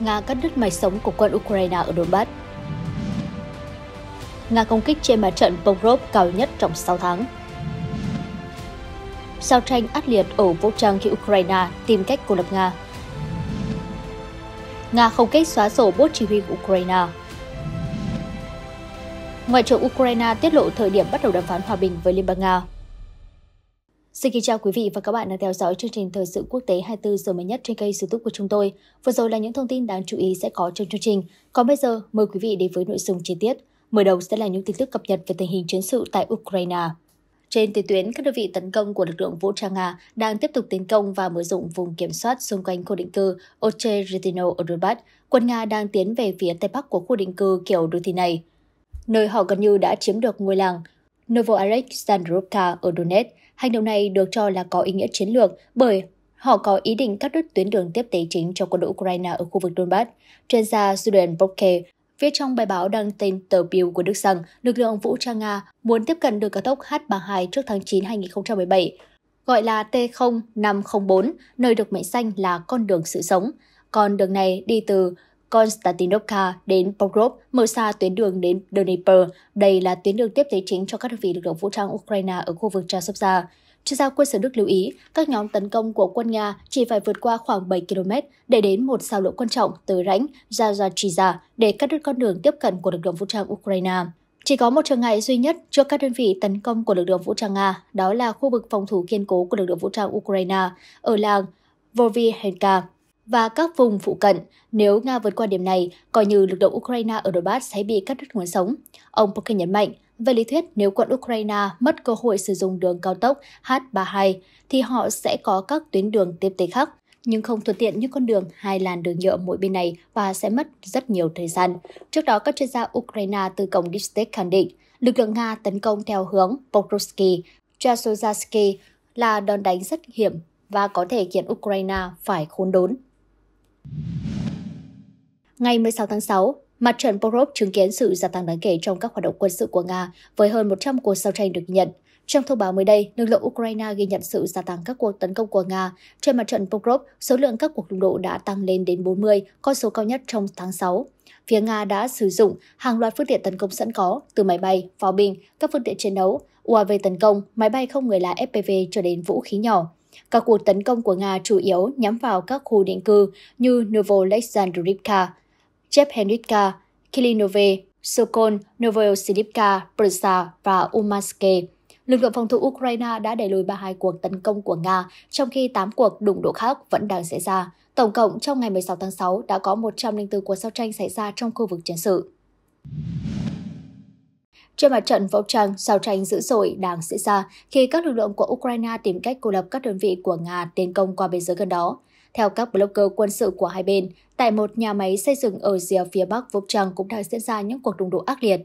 Nga cắt đứt mạch sống của quân Ukraine ở Donbass. Nga công kích trên mặt trận Pokrov cao nhất trong 6 tháng. Giao tranh ác liệt ở vũ trang khi Ukraine tìm cách cô lập Nga. Nga không kích xóa sổ bốt chỉ huy của Ukraine. Ngoại trưởng Ukraine tiết lộ thời điểm bắt đầu đàm phán hòa bình với Liên bang Nga. Xin kính chào quý vị và các bạn đang theo dõi chương trình thời sự quốc tế 24 giờ mới nhất trên kênh YouTube của chúng tôi. Vừa rồi là những thông tin đáng chú ý sẽ có trong chương trình. Còn bây giờ, mời quý vị đến với nội dung chi tiết. Mở đầu sẽ là những tin tức cập nhật về tình hình chiến sự tại Ukraine. Trên tiền tuyến, các đơn vị tấn công của lực lượng vũ trang Nga đang tiếp tục tiến công và mở rộng vùng kiểm soát xung quanh khu định cư Ocheretino ở Donbass. Quân Nga đang tiến về phía tây bắc của khu định cư kiểu đô thị này, nơi họ gần như đã chiếm được ngôi làng. Novoalexandrovka ở Donetsk. Hành động này được cho là có ý nghĩa chiến lược bởi họ có ý định cắt đứt tuyến đường tiếp tế chính cho quân đội Ukraine ở khu vực Donbass. Chuyên gia Sudan Bocke viết trong bài báo đăng tên tờ Bill của Đức rằng lực lượng vũ trang Nga muốn tiếp cận đường cao tốc H32 trước tháng 9 2017, gọi là T0504, nơi được mệnh danh là con đường sự sống. Con đường này đi từ Konstantinovka đến Pokrov mở ra tuyến đường đến Dnipro. Đây là tuyến đường tiếp tế chính cho các đơn vị lực lượng vũ trang Ukraine ở khu vực Chasovia. Chuyên gia quân sự Đức lưu ý, các nhóm tấn công của quân Nga chỉ phải vượt qua khoảng 7 km để đến một sao lộ quan trọng từ rãnh Zazachiza để cắt đứt con đường tiếp cận của lực lượng vũ trang Ukraine. Chỉ có một trở ngại duy nhất trước các đơn vị tấn công của lực lượng vũ trang Nga, đó là khu vực phòng thủ kiên cố của lực lượng vũ trang Ukraine ở làng Vovihenka và các vùng phụ cận. Nếu Nga vượt qua điểm này, coi như lực lượng Ukraine ở Donbass sẽ bị cắt đứt nguồn sống. Ông Pokin nhấn mạnh, về lý thuyết, nếu quân Ukraine mất cơ hội sử dụng đường cao tốc H32, thì họ sẽ có các tuyến đường tiếp tế khác nhưng không thuận tiện như con đường hai làn đường nhựa mỗi bên này và sẽ mất rất nhiều thời gian. Trước đó, các chuyên gia Ukraine từ cổng Distek khẳng định lực lượng Nga tấn công theo hướng Pokrovsky, Chasozarsky là đòn đánh rất hiểm và có thể khiến Ukraine phải khốn đốn. Ngày 16 tháng 6, mặt trận Porov chứng kiến sự gia tăng đáng kể trong các hoạt động quân sự của Nga với hơn 100 cuộc giao tranh được nhận. Trong thông báo mới đây, lực lượng Ukraine ghi nhận sự gia tăng các cuộc tấn công của Nga. Trên mặt trận Pokrov, số lượng các cuộc đụng độ đã tăng lên đến 40, con số cao nhất trong tháng 6. Phía Nga đã sử dụng hàng loạt phương tiện tấn công sẵn có, từ máy bay, pháo binh, các phương tiện chiến đấu, UAV tấn công, máy bay không người lái FPV cho đến vũ khí nhỏ. Các cuộc tấn công của Nga chủ yếu nhắm vào các khu định cư như Novolexandrivka, Jephenivka, Kilinove, Sokol, Novosilivka, Prsa và Umaske. Lực lượng phòng thủ Ukraine đã đẩy lùi 32 cuộc tấn công của Nga, trong khi 8 cuộc đụng độ khác vẫn đang xảy ra. Tổng cộng, trong ngày 16 tháng 6 đã có 104 cuộc giao tranh xảy ra trong khu vực chiến sự. Trên mặt trận vũ trang, giao tranh dữ dội đang diễn ra khi các lực lượng của Ukraine tìm cách cô lập các đơn vị của Nga tiến công qua biên giới gần đó. Theo các blogger quân sự của hai bên, tại một nhà máy xây dựng ở rìa phía bắc Vục Trăng cũng đang diễn ra những cuộc đụng độ ác liệt.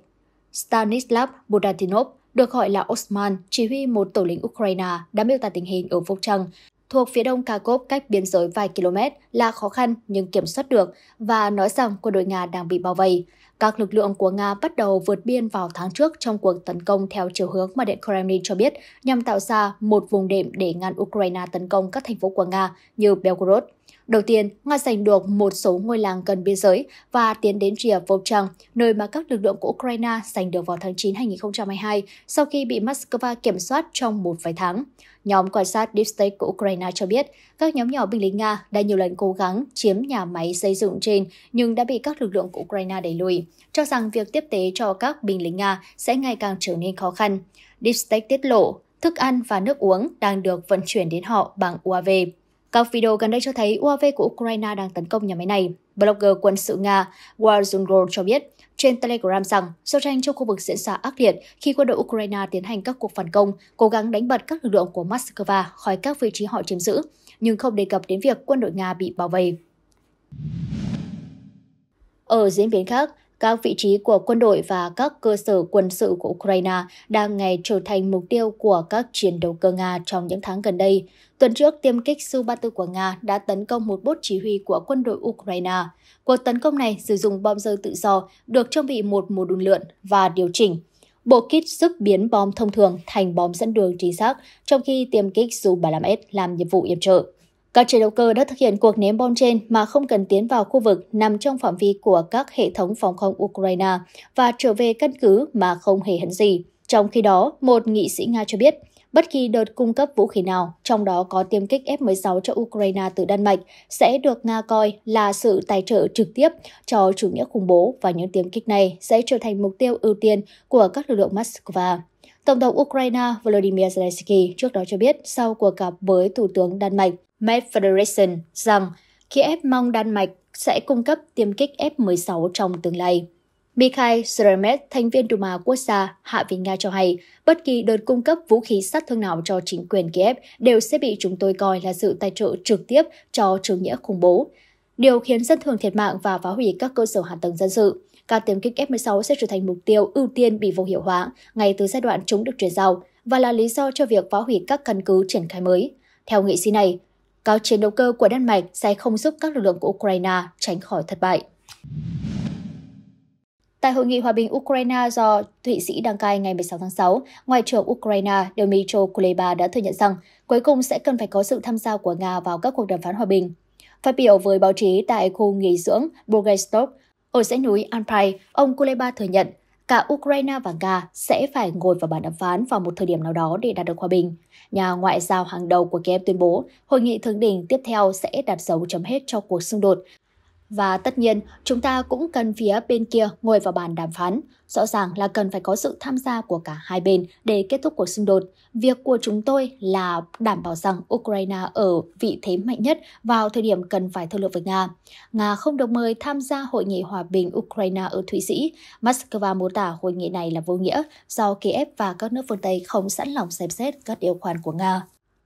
Stanislav Budatinov, được gọi là Osman, chỉ huy một tổ lính Ukraine đã miêu tả tình hình ở Vục Trăng, thuộc phía đông Kharkov cách biên giới vài km là khó khăn nhưng kiểm soát được và nói rằng quân đội Nga đang bị bao vây. Các lực lượng của Nga bắt đầu vượt biên vào tháng trước trong cuộc tấn công theo chiều hướng mà Điện Kremlin cho biết nhằm tạo ra một vùng đệm để ngăn Ukraine tấn công các thành phố của Nga như Belgorod, Đầu tiên, Nga giành được một số ngôi làng gần biên giới và tiến đến rìa trăng nơi mà các lực lượng của Ukraine giành được vào tháng 9 2022 sau khi bị Moscow kiểm soát trong một vài tháng. Nhóm quan sát Deep State của Ukraine cho biết, các nhóm nhỏ binh lính Nga đã nhiều lần cố gắng chiếm nhà máy xây dựng trên nhưng đã bị các lực lượng của Ukraine đẩy lùi, cho rằng việc tiếp tế cho các binh lính Nga sẽ ngày càng trở nên khó khăn. Deep State tiết lộ thức ăn và nước uống đang được vận chuyển đến họ bằng UAV. Các video gần đây cho thấy UAV của Ukraine đang tấn công nhà máy này. Blogger quân sự Nga Warzungor cho biết trên Telegram rằng giao tranh trong khu vực diễn ra ác liệt khi quân đội Ukraine tiến hành các cuộc phản công, cố gắng đánh bật các lực lượng của Moscow khỏi các vị trí họ chiếm giữ, nhưng không đề cập đến việc quân đội Nga bị bao vây. Ở diễn biến khác, các vị trí của quân đội và các cơ sở quân sự của Ukraine đang ngày trở thành mục tiêu của các chiến đấu cơ Nga trong những tháng gần đây. Tuần trước, tiêm kích Su-34 của Nga đã tấn công một bốt chỉ huy của quân đội Ukraine. Cuộc tấn công này sử dụng bom rơi tự do, được trang bị một mô đun lượn và điều chỉnh. Bộ kit giúp biến bom thông thường thành bom dẫn đường chính xác, trong khi tiêm kích Su-35S làm nhiệm vụ yểm trợ. Các chế đấu cơ đã thực hiện cuộc ném bom trên mà không cần tiến vào khu vực nằm trong phạm vi của các hệ thống phòng không Ukraine và trở về căn cứ mà không hề hấn gì. Trong khi đó, một nghị sĩ Nga cho biết, bất kỳ đợt cung cấp vũ khí nào, trong đó có tiêm kích F-16 cho Ukraine từ Đan Mạch, sẽ được Nga coi là sự tài trợ trực tiếp cho chủ nghĩa khủng bố và những tiêm kích này sẽ trở thành mục tiêu ưu tiên của các lực lượng Moscow. Tổng thống Ukraine Volodymyr Zelensky trước đó cho biết sau cuộc gặp với Thủ tướng Đan Mạch, Matt Federation rằng Kiev mong Đan Mạch sẽ cung cấp tiêm kích F-16 trong tương lai. Mikhail Sheremet, thành viên Duma Quốc gia Hạ Viện Nga cho hay, bất kỳ đợt cung cấp vũ khí sát thương nào cho chính quyền Kiev đều sẽ bị chúng tôi coi là sự tài trợ trực tiếp cho chủ nghĩa khủng bố, điều khiến dân thường thiệt mạng và phá hủy các cơ sở hạ tầng dân sự. Các tiêm kích F-16 sẽ trở thành mục tiêu ưu tiên bị vô hiệu hóa ngay từ giai đoạn chúng được chuyển giao và là lý do cho việc phá hủy các căn cứ triển khai mới. Theo nghị sĩ này, Cáo chiến đấu cơ của Đan Mạch sẽ không giúp các lực lượng của Ukraine tránh khỏi thất bại. Tại hội nghị hòa bình Ukraine do Thụy Sĩ đăng cai ngày 16 tháng 6, Ngoại trưởng Ukraine Dmytro Kuleba đã thừa nhận rằng cuối cùng sẽ cần phải có sự tham gia của Nga vào các cuộc đàm phán hòa bình. Phát biểu với báo chí tại khu nghỉ dưỡng Burgestok ở dãy núi Alpine, ông Kuleba thừa nhận cả Ukraine và Nga sẽ phải ngồi vào bàn đàm phán vào một thời điểm nào đó để đạt được hòa bình. Nhà ngoại giao hàng đầu của Kiev tuyên bố, hội nghị thượng đỉnh tiếp theo sẽ đặt dấu chấm hết cho cuộc xung đột và tất nhiên, chúng ta cũng cần phía bên kia ngồi vào bàn đàm phán. Rõ ràng là cần phải có sự tham gia của cả hai bên để kết thúc cuộc xung đột. Việc của chúng tôi là đảm bảo rằng Ukraine ở vị thế mạnh nhất vào thời điểm cần phải thương lượng với Nga. Nga không được mời tham gia hội nghị hòa bình Ukraine ở Thụy Sĩ. Moscow mô tả hội nghị này là vô nghĩa do Kiev và các nước phương Tây không sẵn lòng xem xét các điều khoản của Nga.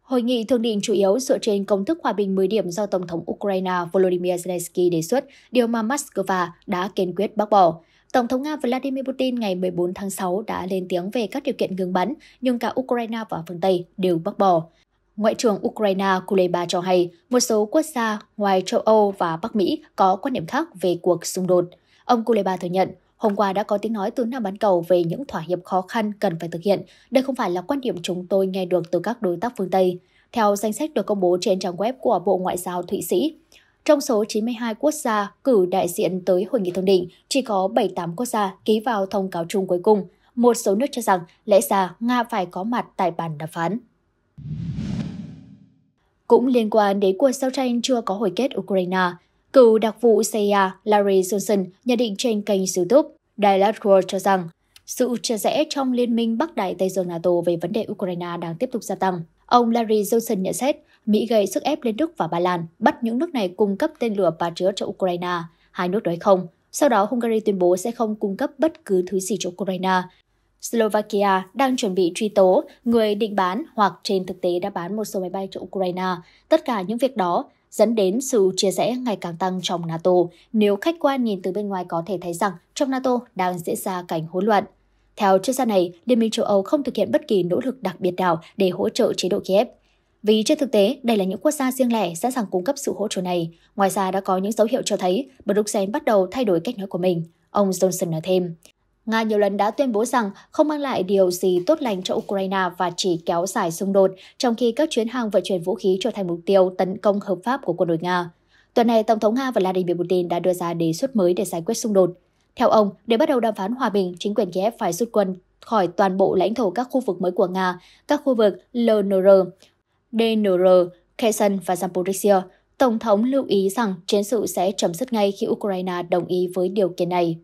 Hội nghị thượng đỉnh chủ yếu dựa trên công thức hòa bình 10 điểm do Tổng thống Ukraine Volodymyr Zelensky đề xuất, điều mà Moscow đã kiên quyết bác bỏ. Tổng thống Nga Vladimir Putin ngày 14 tháng 6 đã lên tiếng về các điều kiện ngừng bắn, nhưng cả Ukraine và phương Tây đều bác bỏ. Ngoại trưởng Ukraine Kuleba cho hay một số quốc gia ngoài châu Âu và Bắc Mỹ có quan điểm khác về cuộc xung đột. Ông Kuleba thừa nhận Hôm qua đã có tiếng nói từ Nam bán cầu về những thỏa hiệp khó khăn cần phải thực hiện. Đây không phải là quan điểm chúng tôi nghe được từ các đối tác phương Tây. Theo danh sách được công bố trên trang web của Bộ Ngoại giao Thụy Sĩ, trong số 92 quốc gia cử đại diện tới hội nghị thượng đỉnh, chỉ có 78 quốc gia ký vào thông cáo chung cuối cùng. Một số nước cho rằng lẽ ra Nga phải có mặt tại bàn đàm phán. Cũng liên quan đến cuộc giao tranh chưa có hồi kết Ukraine, Cựu đặc vụ CIA Larry Johnson nhận định trên kênh YouTube Dallas World cho rằng sự chia rẽ trong Liên minh Bắc Đại Tây Dương NATO về vấn đề Ukraine đang tiếp tục gia tăng. Ông Larry Johnson nhận xét Mỹ gây sức ép lên Đức và Ba Lan bắt những nước này cung cấp tên lửa và chứa cho Ukraine. Hai nước nói không. Sau đó, Hungary tuyên bố sẽ không cung cấp bất cứ thứ gì cho Ukraine. Slovakia đang chuẩn bị truy tố người định bán hoặc trên thực tế đã bán một số máy bay cho Ukraine. Tất cả những việc đó dẫn đến sự chia rẽ ngày càng tăng trong NATO nếu khách quan nhìn từ bên ngoài có thể thấy rằng trong NATO đang diễn ra cảnh hỗn loạn. Theo chuyên gia này, Liên minh châu Âu không thực hiện bất kỳ nỗ lực đặc biệt nào để hỗ trợ chế độ Kiev. Vì trên thực tế, đây là những quốc gia riêng lẻ sẵn sàng cung cấp sự hỗ trợ này. Ngoài ra đã có những dấu hiệu cho thấy Bruxelles bắt đầu thay đổi cách nói của mình. Ông Johnson nói thêm, Nga nhiều lần đã tuyên bố rằng không mang lại điều gì tốt lành cho Ukraine và chỉ kéo dài xung đột, trong khi các chuyến hàng vận chuyển vũ khí trở thành mục tiêu tấn công hợp pháp của quân đội Nga. Tuần này, Tổng thống Nga Vladimir Putin đã đưa ra đề xuất mới để giải quyết xung đột. Theo ông, để bắt đầu đàm phán hòa bình, chính quyền Kiev phải rút quân khỏi toàn bộ lãnh thổ các khu vực mới của Nga, các khu vực LNR, DNR, Kherson và Zaporizhia. Tổng thống lưu ý rằng chiến sự sẽ chấm dứt ngay khi Ukraine đồng ý với điều kiện này.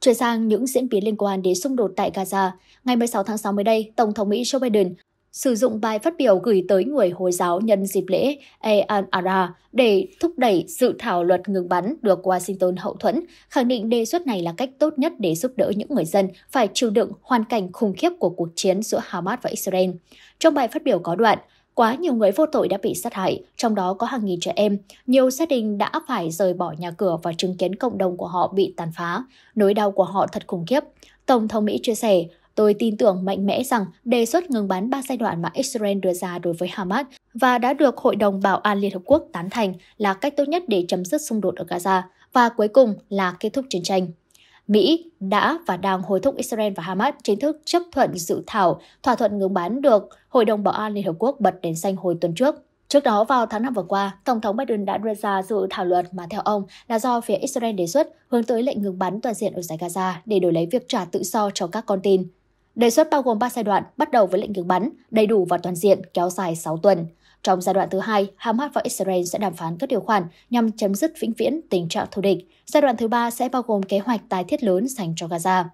Chuyển sang những diễn biến liên quan đến xung đột tại Gaza, ngày 16 tháng 6 mới đây, Tổng thống Mỹ Joe Biden sử dụng bài phát biểu gửi tới người Hồi giáo nhân dịp lễ Eid al adha để thúc đẩy dự thảo luật ngừng bắn được Washington hậu thuẫn, khẳng định đề xuất này là cách tốt nhất để giúp đỡ những người dân phải chịu đựng hoàn cảnh khủng khiếp của cuộc chiến giữa Hamas và Israel. Trong bài phát biểu có đoạn, quá nhiều người vô tội đã bị sát hại, trong đó có hàng nghìn trẻ em. Nhiều gia đình đã phải rời bỏ nhà cửa và chứng kiến cộng đồng của họ bị tàn phá. Nỗi đau của họ thật khủng khiếp. Tổng thống Mỹ chia sẻ, Tôi tin tưởng mạnh mẽ rằng đề xuất ngừng bắn ba giai đoạn mà Israel đưa ra đối với Hamas và đã được Hội đồng Bảo an Liên Hợp Quốc tán thành là cách tốt nhất để chấm dứt xung đột ở Gaza và cuối cùng là kết thúc chiến tranh. Mỹ đã và đang hối thúc Israel và Hamas chính thức chấp thuận dự thảo thỏa thuận ngừng bắn được Hội đồng Bảo an Liên Hợp Quốc bật đèn xanh hồi tuần trước. Trước đó vào tháng 5 vừa qua, Tổng thống Biden đã đưa ra dự thảo luật mà theo ông là do phía Israel đề xuất hướng tới lệnh ngừng bắn toàn diện ở giải Gaza để đổi lấy việc trả tự do cho các con tin. Đề xuất bao gồm 3 giai đoạn, bắt đầu với lệnh ngừng bắn, đầy đủ và toàn diện, kéo dài 6 tuần. Trong giai đoạn thứ hai, Hamas và Israel sẽ đàm phán các điều khoản nhằm chấm dứt vĩnh viễn tình trạng thù địch. Giai đoạn thứ ba sẽ bao gồm kế hoạch tái thiết lớn dành cho Gaza.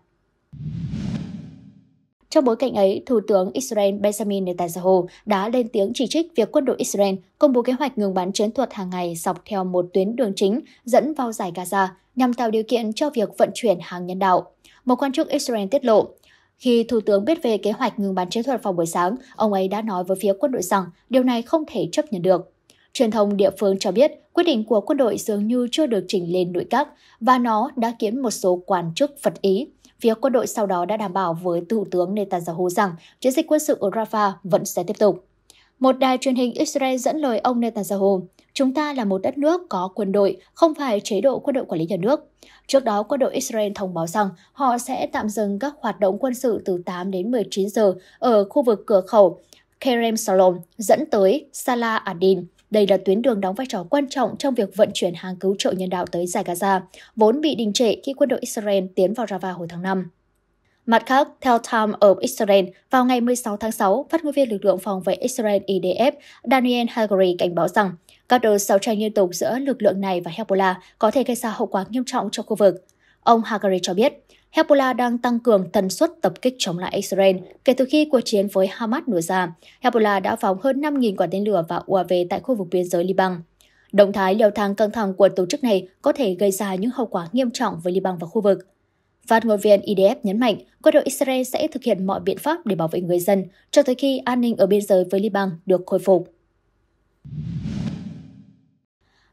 Trong bối cảnh ấy, Thủ tướng Israel Benjamin Netanyahu đã lên tiếng chỉ trích việc quân đội Israel công bố kế hoạch ngừng bắn chiến thuật hàng ngày dọc theo một tuyến đường chính dẫn vào giải Gaza nhằm tạo điều kiện cho việc vận chuyển hàng nhân đạo. Một quan chức Israel tiết lộ, khi Thủ tướng biết về kế hoạch ngừng bắn chiến thuật vào buổi sáng, ông ấy đã nói với phía quân đội rằng điều này không thể chấp nhận được. Truyền thông địa phương cho biết quyết định của quân đội dường như chưa được chỉnh lên nội các và nó đã khiến một số quan chức phật ý. Phía quân đội sau đó đã đảm bảo với Thủ tướng Netanyahu rằng chiến dịch quân sự ở Rafah vẫn sẽ tiếp tục. Một đài truyền hình Israel dẫn lời ông Netanyahu, chúng ta là một đất nước có quân đội, không phải chế độ quân đội quản lý nhà nước. Trước đó, quân đội Israel thông báo rằng họ sẽ tạm dừng các hoạt động quân sự từ 8 đến 19 giờ ở khu vực cửa khẩu Kerem Salom dẫn tới Salah Adin. Đây là tuyến đường đóng vai trò quan trọng trong việc vận chuyển hàng cứu trợ nhân đạo tới giải Gaza, vốn bị đình trệ khi quân đội Israel tiến vào Rafah hồi tháng 5. Mặt khác, theo Time of Israel, vào ngày 16 tháng 6, phát ngôn viên lực lượng phòng vệ Israel IDF Daniel Hagari cảnh báo rằng các đợt giao tranh liên tục giữa lực lượng này và Hezbollah có thể gây ra hậu quả nghiêm trọng cho khu vực. Ông Hagari cho biết, Hezbollah đang tăng cường tần suất tập kích chống lại Israel kể từ khi cuộc chiến với Hamas nổ ra. Hezbollah đã phóng hơn 5.000 quả tên lửa và UAV tại khu vực biên giới Liban. Động thái leo thang căng thẳng của tổ chức này có thể gây ra những hậu quả nghiêm trọng với Liban và khu vực. Phát ngôn viên IDF nhấn mạnh quân đội Israel sẽ thực hiện mọi biện pháp để bảo vệ người dân cho tới khi an ninh ở biên giới với Liban được khôi phục.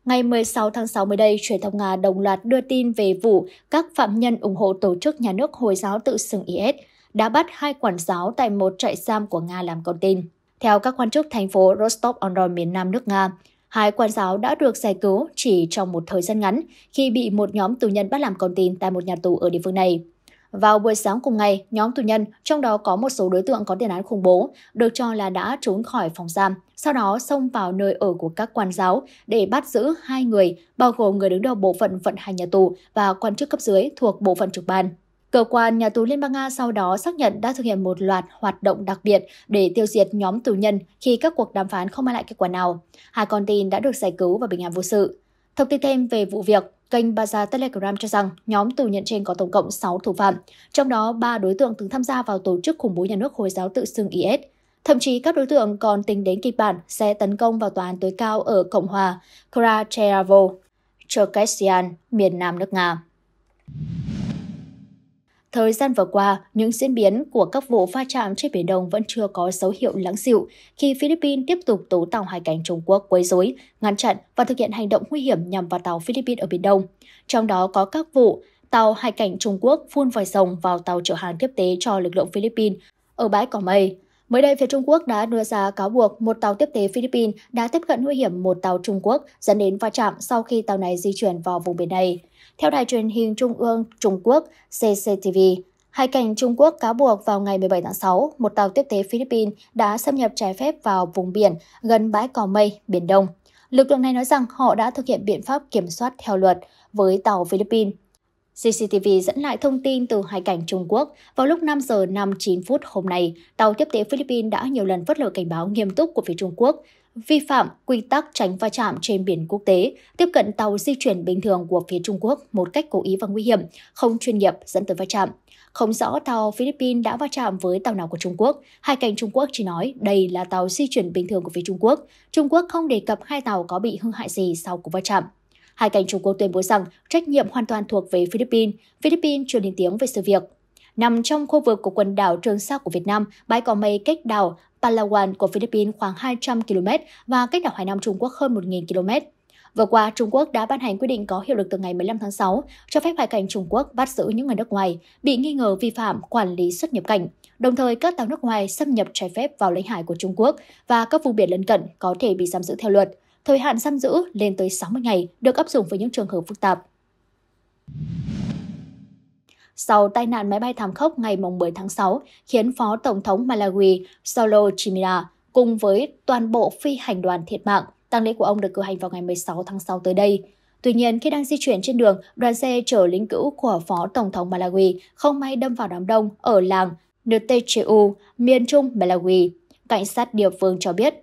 Ngày 16 tháng 6 mới đây, truyền thông Nga đồng loạt đưa tin về vụ các phạm nhân ủng hộ tổ chức nhà nước Hồi giáo tự xưng IS đã bắt hai quản giáo tại một trại giam của Nga làm con tin. Theo các quan chức thành phố Rostov-on-Don miền Nam nước Nga, Hai quan giáo đã được giải cứu chỉ trong một thời gian ngắn khi bị một nhóm tù nhân bắt làm con tin tại một nhà tù ở địa phương này. Vào buổi sáng cùng ngày, nhóm tù nhân, trong đó có một số đối tượng có tiền án khủng bố, được cho là đã trốn khỏi phòng giam, sau đó xông vào nơi ở của các quan giáo để bắt giữ hai người, bao gồm người đứng đầu bộ phận vận hành nhà tù và quan chức cấp dưới thuộc bộ phận trực ban. Cơ quan nhà tù Liên bang Nga sau đó xác nhận đã thực hiện một loạt hoạt động đặc biệt để tiêu diệt nhóm tù nhân khi các cuộc đàm phán không mang lại kết quả nào. Hai con tin đã được giải cứu và bình an vô sự. Thông tin thêm về vụ việc, kênh Baza Telegram cho rằng nhóm tù nhân trên có tổng cộng 6 thủ phạm, trong đó 3 đối tượng từng tham gia vào tổ chức khủng bố nhà nước Hồi giáo tự xưng IS. Thậm chí các đối tượng còn tính đến kịch bản sẽ tấn công vào tòa án tối cao ở Cộng hòa Krachevo, Cherkessian, miền nam nước Nga. Thời gian vừa qua, những diễn biến của các vụ va chạm trên Biển Đông vẫn chưa có dấu hiệu lắng dịu khi Philippines tiếp tục tố tàu hải cảnh Trung Quốc quấy rối, ngăn chặn và thực hiện hành động nguy hiểm nhằm vào tàu Philippines ở Biển Đông. Trong đó có các vụ tàu hải cảnh Trung Quốc phun vòi rồng vào tàu chở hàng tiếp tế cho lực lượng Philippines ở bãi Cỏ Mây. Mới đây, phía Trung Quốc đã đưa ra cáo buộc một tàu tiếp tế Philippines đã tiếp cận nguy hiểm một tàu Trung Quốc dẫn đến va chạm sau khi tàu này di chuyển vào vùng biển này. Theo đài truyền hình Trung ương Trung Quốc CCTV, Hải cảnh Trung Quốc cáo buộc vào ngày 17 tháng 6, một tàu tiếp tế Philippines đã xâm nhập trái phép vào vùng biển gần bãi Cò Mây, Biển Đông. Lực lượng này nói rằng họ đã thực hiện biện pháp kiểm soát theo luật với tàu Philippines. CCTV dẫn lại thông tin từ Hải cảnh Trung Quốc. Vào lúc 5 giờ 59 phút hôm nay, tàu tiếp tế Philippines đã nhiều lần phớt lờ cảnh báo nghiêm túc của phía Trung Quốc vi phạm quy tắc tránh va chạm trên biển quốc tế, tiếp cận tàu di chuyển bình thường của phía Trung Quốc một cách cố ý và nguy hiểm, không chuyên nghiệp dẫn tới va chạm. Không rõ tàu Philippines đã va chạm với tàu nào của Trung Quốc. Hai cảnh Trung Quốc chỉ nói đây là tàu di chuyển bình thường của phía Trung Quốc. Trung Quốc không đề cập hai tàu có bị hư hại gì sau cuộc va chạm. Hai cảnh Trung Quốc tuyên bố rằng trách nhiệm hoàn toàn thuộc về Philippines. Philippines chưa lên tiếng về sự việc. Nằm trong khu vực của quần đảo Trường Sa của Việt Nam, bãi cỏ mây cách đảo Palawan của Philippines khoảng 200 km và cách đảo Hải Nam Trung Quốc hơn 1.000 km. Vừa qua, Trung Quốc đã ban hành quyết định có hiệu lực từ ngày 15 tháng 6 cho phép hải cảnh Trung Quốc bắt giữ những người nước ngoài bị nghi ngờ vi phạm quản lý xuất nhập cảnh. Đồng thời, các tàu nước ngoài xâm nhập trái phép vào lãnh hải của Trung Quốc và các vùng biển lân cận có thể bị giam giữ theo luật. Thời hạn giam giữ lên tới 60 ngày được áp dụng với những trường hợp phức tạp sau tai nạn máy bay thảm khốc ngày 10 tháng 6 khiến Phó Tổng thống Malawi Saulo Chimira cùng với toàn bộ phi hành đoàn thiệt mạng. Tang lễ của ông được cử hành vào ngày 16 tháng 6 tới đây. Tuy nhiên, khi đang di chuyển trên đường, đoàn xe chở lính cữu của Phó Tổng thống Malawi không may đâm vào đám đông ở làng Ntecheu, miền trung Malawi. Cảnh sát địa phương cho biết,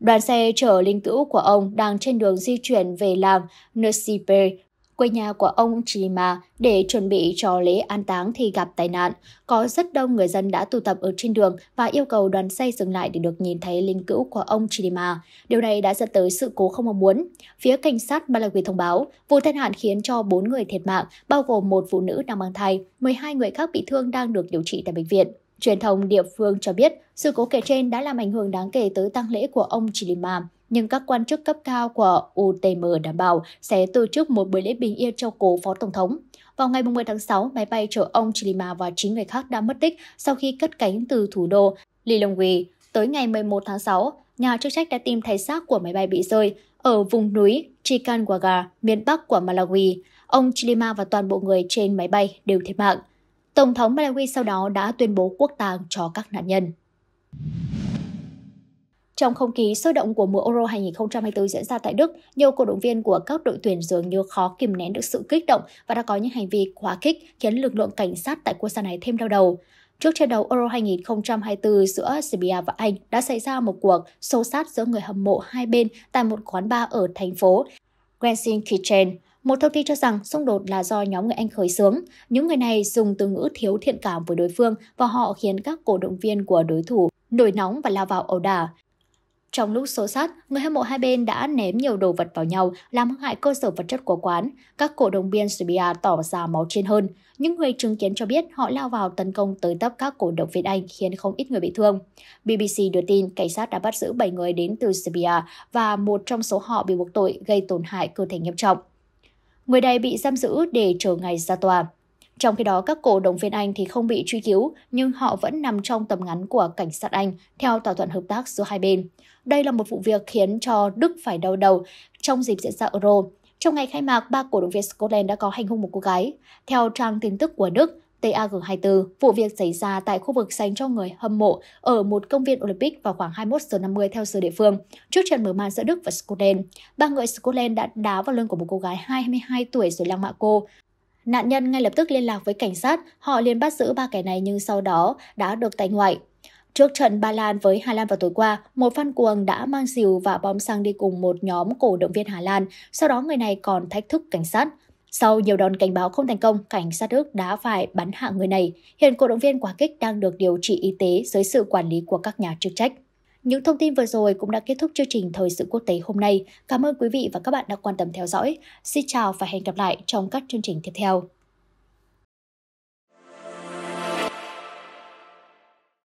đoàn xe chở linh cữu của ông đang trên đường di chuyển về làng Nsipe quê nhà của ông Chima để chuẩn bị cho lễ an táng thì gặp tai nạn. Có rất đông người dân đã tụ tập ở trên đường và yêu cầu đoàn xe dừng lại để được nhìn thấy linh cữu của ông Chima. Điều này đã dẫn tới sự cố không mong muốn. Phía cảnh sát Malawi thông báo, vụ tai nạn khiến cho 4 người thiệt mạng, bao gồm một phụ nữ đang mang thai, 12 người khác bị thương đang được điều trị tại bệnh viện. Truyền thông địa phương cho biết, sự cố kể trên đã làm ảnh hưởng đáng kể tới tang lễ của ông Chilima nhưng các quan chức cấp cao của UTM đảm bảo sẽ tổ chức một buổi lễ bình yên cho cố phó tổng thống. Vào ngày 10 tháng 6, máy bay chở ông Chilima và 9 người khác đã mất tích sau khi cất cánh từ thủ đô Lilongwe. Tới ngày 11 tháng 6, nhà chức trách đã tìm thấy xác của máy bay bị rơi ở vùng núi Chikanwaga, miền bắc của Malawi. Ông Chilima và toàn bộ người trên máy bay đều thiệt mạng. Tổng thống Malawi sau đó đã tuyên bố quốc tang cho các nạn nhân. Trong không khí sôi động của mùa Euro 2024 diễn ra tại Đức, nhiều cổ động viên của các đội tuyển dường như khó kìm nén được sự kích động và đã có những hành vi quá khích khiến lực lượng cảnh sát tại quốc gia này thêm đau đầu. Trước trận đấu Euro 2024 giữa Serbia và Anh đã xảy ra một cuộc xô xát giữa người hâm mộ hai bên tại một quán bar ở thành phố Gelsenkirchen. Một thông tin cho rằng xung đột là do nhóm người Anh khởi xướng. Những người này dùng từ ngữ thiếu thiện cảm với đối phương và họ khiến các cổ động viên của đối thủ nổi nóng và lao vào ẩu đả. Trong lúc xô sát, người hâm mộ hai bên đã ném nhiều đồ vật vào nhau, làm hư hại cơ sở vật chất của quán. Các cổ động viên Serbia tỏ ra máu trên hơn. Những người chứng kiến cho biết họ lao vào tấn công tới tấp các cổ động viên Anh khiến không ít người bị thương. BBC đưa tin cảnh sát đã bắt giữ 7 người đến từ Serbia và một trong số họ bị buộc tội gây tổn hại cơ thể nghiêm trọng. Người này bị giam giữ để chờ ngày ra tòa. Trong khi đó, các cổ động viên Anh thì không bị truy cứu, nhưng họ vẫn nằm trong tầm ngắn của cảnh sát Anh theo thỏa thuận hợp tác giữa hai bên. Đây là một vụ việc khiến cho Đức phải đau đầu trong dịp diễn ra Euro. Trong ngày khai mạc, ba cổ động viên Scotland đã có hành hung một cô gái. Theo trang tin tức của Đức, TAG24, vụ việc xảy ra tại khu vực dành cho người hâm mộ ở một công viên Olympic vào khoảng 21 giờ 50 theo giờ địa phương, trước trận mở màn giữa Đức và Scotland. Ba người Scotland đã đá vào lưng của một cô gái 22 tuổi rồi lăng mạ cô. Nạn nhân ngay lập tức liên lạc với cảnh sát, họ liền bắt giữ ba kẻ này nhưng sau đó đã được tại ngoại. Trước trận Ba Lan với Hà Lan vào tối qua, một fan cuồng đã mang rìu và bom xăng đi cùng một nhóm cổ động viên Hà Lan, sau đó người này còn thách thức cảnh sát. Sau nhiều đòn cảnh báo không thành công, cảnh sát Đức đã phải bắn hạ người này. Hiện cổ động viên quá kích đang được điều trị y tế dưới sự quản lý của các nhà chức trách. Những thông tin vừa rồi cũng đã kết thúc chương trình Thời sự quốc tế hôm nay. Cảm ơn quý vị và các bạn đã quan tâm theo dõi. Xin chào và hẹn gặp lại trong các chương trình tiếp theo.